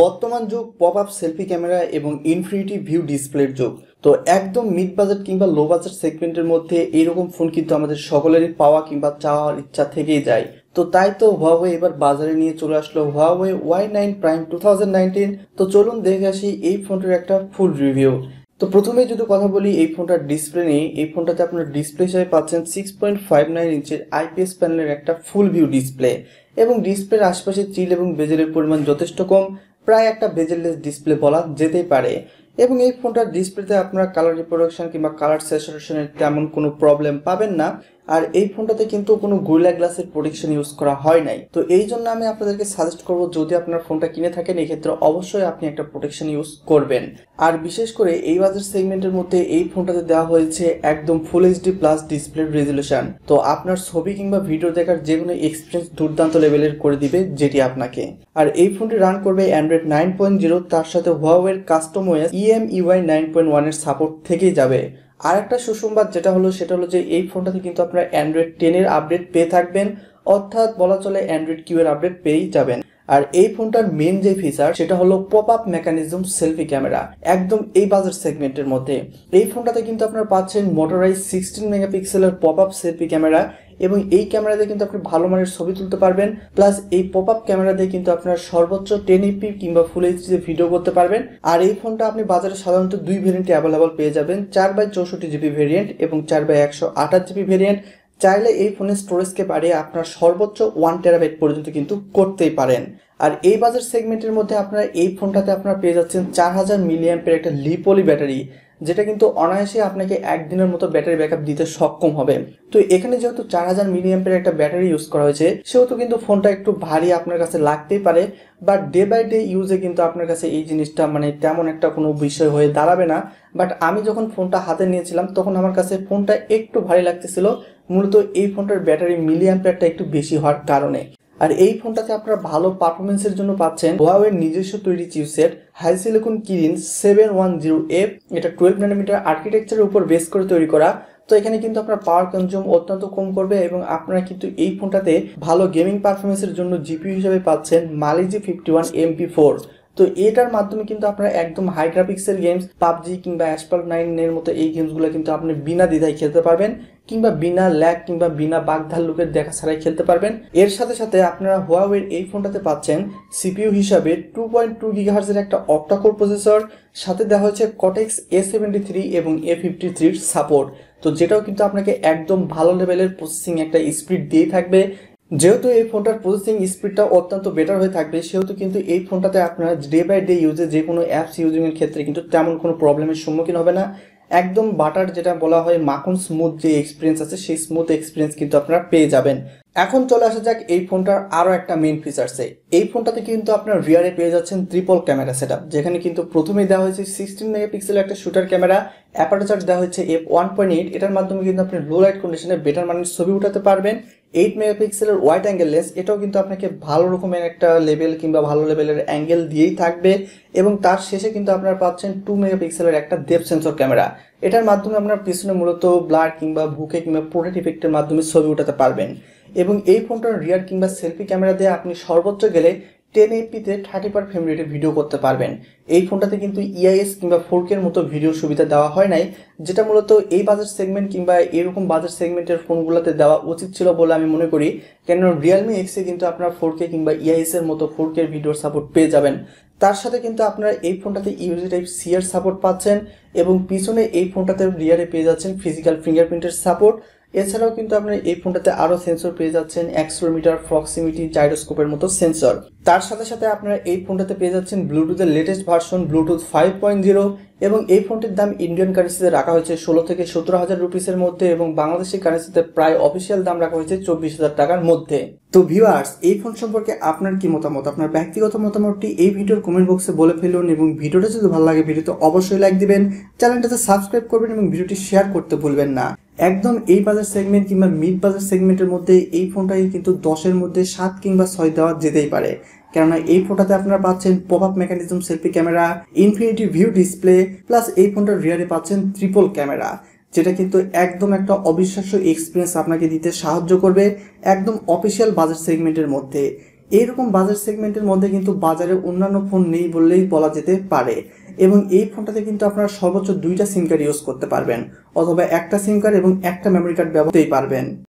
বর্তমান যুগ pop up selfie camera এবং ইনফিনিটি ভিউ ডিসপ্লের যুগ তো একদম মিড বাজেট কিংবা লো বাজেট সেগমেন্টের মধ্যে এইরকম ফোন কিন্তু আমাদের সকলেরই পাওয়া কিংবা চাওয়ার ইচ্ছা থেকেই যায় তো তাই তো হুয়াওয়ে এবার বাজারে নিয়ে চলে আসলো Huawei Y nine prime two তো চলুন দেখে আসি এই ফোনটির একটা ফুল রিভিউ তো প্রথমে যদি কথা বলি এই ফোনটার ডিসপ্লে নিয়ে এই ফোনটাতে আপনার ডিসপ্লে হিসেবে পাচ্ছেন সিক্স পয়েন্ট ফাইভ নাইন ইঞ্চের আইপিএস প্যানেলের একটা ফুল ভিউ ডিসপ্লে এবং ডিসপ্লের আশপাশে চিল এবং বেজেলের পরিমাণ যথেষ্ট কম প্রায় একটা বেজেললেস ডিসপ্লে বলা যেতেই পারে এবং এই ফোনটার ডিসপ্লেতে আপনারা কালার রিপ্রোডাকশন কিংবা কালার স্যাচুরেশনের তেমন কোনো প্রবলেম পাবেন না আর এই ফোনটাতে কিন্তু কোনো গোলা গ্লাসের প্রোটেকশন ইউজ করা হয় নাই তো এই জন্য আমি আপনাদেরকে সাজেস্ট করব যদি আপনার ফোনটা কিনে থাকেন এই ক্ষেত্রে অবশ্যই আপনি একটা প্রোটেকশন ইউজ করবেন আর বিশেষ করে এই বাজার সেগমেন্টের মধ্যে এই ফোনটাতে দেওয়া হয়েছে একদম full HD plus display resolution তো আপনার ছবি কিংবা ভিডিও দেখার যে কোনো এক্সপিরিয়েন্স দুর্দান্ত লেভেলের করে দিবে যেটি আপনাকে আর এই ফোনটি রান করবে অ্যান্ড্রয়েড নাইন পয়েন্ট জিরো তার সাথে হোয়াওয়ের custom OS EM UI nine point ওয়ানের সাপোর্ট থেকেই যাবে আর একটা সুসংবাদ যেটা হলো সেটা হলো যে এই ফোনটাতে কিন্তু আপনার অ্যান্ড্রয়েড টেনের আপডেট পেয়ে থাকবেন অর্থাৎ বলা চলে অ্যান্ড্রয়েড কিউ এর আপডেট পেয়েই যাবেন আর এই ফোনটার মেন যে ফিচার সেটা হলো pop up mechanism selfie camera একদম এই বাজার সেগমেন্টের মধ্যে এই ফোনটাতে কিন্তু আপনারা পাচ্ছেন মোটরাইজ সিক্সটিন মেগাপিক্সেলের পপ আপ সেলফি ক্যামেরা এবং এই ক্যামেরা দিয়ে কিন্তু আপনি ভালো মানের ছবি তুলতে পারবেন প্লাস এই পপ আপ ক্যামেরা দিয়ে কিন্তু আপনার সর্বোচ্চ টেন এপি কিংবা ফুল এইচডিতে ভিডিও করতে পারবেন আর এই ফোনটা আপনি বাজারে সাধারণত দুই ভেরিয়েন্টে অ্যাভেলেবল পেয়ে যাবেন চার বাই চৌষট্টি জিবি ভেরিয়েন্ট এবং চার বাই একশো আঠাশ জিবি ভেরিয়েন্ট চাইলে এই ফোনের স্টোরেজকে বাড়িয়ে আপনার সর্বোচ্চ ওয়ান টেরাবাইট পর্যন্ত কিন্তু করতেই পারেন আর এই বাজার সেগমেন্টের মধ্যে আপনারা এই ফোনটাতে আপনারা পেয়ে যাচ্ছেন চার হাজার মিলিয়াম্পের একটা লিপলি ব্যাটারি যেটা কিন্তু অনায়াসে আপনাকে একদিনের মতো ব্যাটারি ব্যাকআপ দিতে সক্ষম হবে তো এখানে যেহেতু চার হাজার মিলিয়াম্পের একটা ব্যাটারি ইউজ করা হয়েছে সেহেতু কিন্তু ফোনটা একটু ভারী আপনার কাছে লাগতেই পারে বা ডে বাই ডে ইউজে কিন্তু আপনার কাছে এই জিনিসটা মানে তেমন একটা কোনো বিষয় হয়ে দাঁড়াবে না বাট আমি যখন ফোনটা হাতে নিয়েছিলাম তখন আমার কাছে ফোনটা একটু ভারী লাগতেছিল মূলত এই ফোনটার ব্যাটারি মিলিয়াম্পেয়ারটা একটু বেশি হওয়ার কারণে আর এই ফোনটাতে আপনারা ভালো পারফরমেন্সের জন্য পাচ্ছেন হোয়াওয়ের নিজস্ব তৈরি chipset HiSilicon Kirin seven one zero F এটা টুয়েলভ নাইনোমিটার আর্কিটেকচারের উপর বেস করে তৈরি করা তো এখানে কিন্তু আপনার পাওয়ার কনজিউম অত্যন্ত কম করবে এবং আপনারা কিন্তু এই ফোনটাতে ভালো গেমিং পারফরমেন্সের জন্য জিপিউ হিসাবে পাচ্ছেন Mali G fifty one MP four তো এটার মাধ্যমে কিন্তু আপনারা একদম হাই গ্রাফিক্সের গেমস পাবজি কিংবা অ্যাসপাল নাইনের মতো এই গেমসগুলো কিন্তু আপনি বিনা দ্বিধায় খেলতে পারবেন কিংবা বিনা ল্যাক কিংবা বিনা বাগধার লোকের দেখা ছাড়াই খেলতে পারবেন এর সাথে সাথে আপনারা হুয়াওয়ের এই ফোনটাতে পাচ্ছেন সিপিইউ হিসাবে টু পয়েন্ট টু গিগাহার্সের একটা অক্টাকোর প্রসেসর সাথে দেওয়া হয়েছে কটেক্স এ সেভেন্টি থ্রি এবং এ ফিফটি থ্রির সাপোর্ট তো যেটাও কিন্তু আপনাকে একদম ভালো লেভেলের প্রসেসিং একটা স্পিড দিয়ে থাকবে যেহেতু এই ফোনটার প্রসেসিং স্পিডটা অত্যন্ত বেটার হয়ে থাকবে সেহেতু কিন্তু এই ফোনটাতে আপনারা ডে বাই ডে ইউজে যে কোনো অ্যাপস ইউজিংয়ের ক্ষেত্রে কিন্তু তেমন কোনো প্রবলেমের সম্মুখীন হবে না একদম বাটার যেটা বলা হয় মাখন স্মুথ যে এক্সপিরিয়েন্স আছে সেই স্মুথ এক্সপিরিয়েন্স কিন্তু আপনারা পেয়ে যাবেন এখন চলে আসা যাক এই ফোনটার আরও একটা মেন ফিচার্সে এই ফোনটাতে কিন্তু আপনার রিয়ারে পেয়ে যাচ্ছেন ত্রিপল ক্যামেরা সেট যেখানে কিন্তু প্রথমেই দেওয়া হয়েছে সিক্সটিন মেগাপিক্সেল একটা শুটার ক্যামেরা অ্যাপারেচার দেওয়া হয়েছে এফ ওয়ান পয়েন্ট এইট এটার মাধ্যমে কিন্তু আপনি লো লাইট কন্ডিশনে বেটার মানের ছবি উঠাতে পারবেন এইট মেগাপিক্সেলের ওয়াইড অ্যাঙ্গেল লেন্স এটাও কিন্তু আপনাকে ভালো রকমের একটা লেভেল কিংবা ভালো লেভেলের অ্যাঙ্গেল দিয়েই থাকবে এবং তার শেষে কিন্তু আপনারা পাচ্ছেন টু মেগাপিক্সেলের একটা দেব সেন্সর ক্যামেরা এটার মাধ্যমে আপনার পিছনে মূলত ব্লার কিংবা বুকে কিংবা পোর্ট্রেট ইফেক্টের মাধ্যমে ছবি উঠাতে পারবেন এবং এই ফোনটার রিয়ার কিংবা সেলফি ক্যামেরা দিয়ে আপনি সর্বোচ্চ গেলে টেন এইটিতে থার্টি পার ফ্রেম রেটে ভিডিও করতে পারবেন এই ফোনটাতে কিন্তু ইআইএস e কিংবা ফোরকের মতো ভিডিও সুবিধা দেওয়া হয় নাই যেটা মূলত এই বাজার সেগমেন্ট কিংবা এরকম বাজার সেগমেন্টের ফোনগুলোতে দেওয়া উচিত ছিল বলে আমি মনে করি কেননা রিয়েলমি এক্সে কিন্তু আপনার ফোরকে কিংবা ইআইএসের e মতো ফোরকের ভিডিওর সাপোর্ট পেয়ে যাবেন তার সাথে কিন্তু আপনারা এই ফোনটাতে ইউজি টাইপ সিআর সাপোর্ট পাচ্ছেন এবং পিছনে এই ফোনটাতে রিয়ারে পেয়ে যাচ্ছেন ফিজিক্যাল ফিঙ্গারপ্রিন্টের সাপোর্ট এছাড়াও কিন্তু আপনার এই ফোনটাতে আরও সেন্সর পেয়ে যাচ্ছেন অ্যাক্সোমিটার ফ্রক্সিমিটি চাইডোস্কোপের মতো সেন্সর তার সাথে সাথে আপনার এই ফোনটাতে পেয়ে যাচ্ছেন ব্লুটুথের latest version Bluetooth five point zero এবং এই ফোনটির দাম ইন্ডিয়ান কারেন্সিতে রাখা হয়েছে ষোলো থেকে সতেরো হাজার রুপিসের মধ্যে এবং বাংলাদেশি কারেন্সিতে প্রায় অফিসিয়াল দাম রাখা হয়েছে চব্বিশ হাজার টাকার মধ্যে তো ভিউয়ার্স এই ফোন সম্পর্কে আপনার কি মতামত আপনার ব্যক্তিগত মতামতটি এই ভিডিওর কমেন্ট বক্সে বলে ফেলুন এবং ভিডিওটা যদি ভালো লাগে ভিডিওতে অবশ্যই লাইক দিবেন চ্যানেলটাতে সাবস্ক্রাইব করবেন এবং ভিডিওটি শেয়ার করতে ভুলবেন না একদম এই বাজার সেগমেন্ট কিংবা মিড বাজার সেগমেন্টের মধ্যে এই ফোনটাই কিন্তু দশের মধ্যে সাত কিংবা ছয় দেওয়া যেতেই পারে কেননা এই ফোনটাতে আপনারা পাচ্ছেন pop up mechanism selfie camera infinity view display plus এই ফোনটার রিয়ারে পাচ্ছেন ট্রিপল ক্যামেরা যেটা কিন্তু একদম একটা অবিশ্বাস্য এক্সপিরিয়েন্স আপনাকে দিতে সাহায্য করবে একদম অফিসিয়াল বাজার সেগমেন্টের মধ্যে এইরকম বাজার সেগমেন্টের মধ্যে কিন্তু বাজারে অন্যান্য ফোন নেই বললেই বলা যেতে পারে এবং এই ফোনটাতে কিন্তু আপনারা সর্বোচ্চ দুইটা সিম কার্ড ইউজ করতে পারবেন অথবা একটা সিম কার্ড এবং একটা মেমোরি কার্ড ব্যবহারতেই পারবেন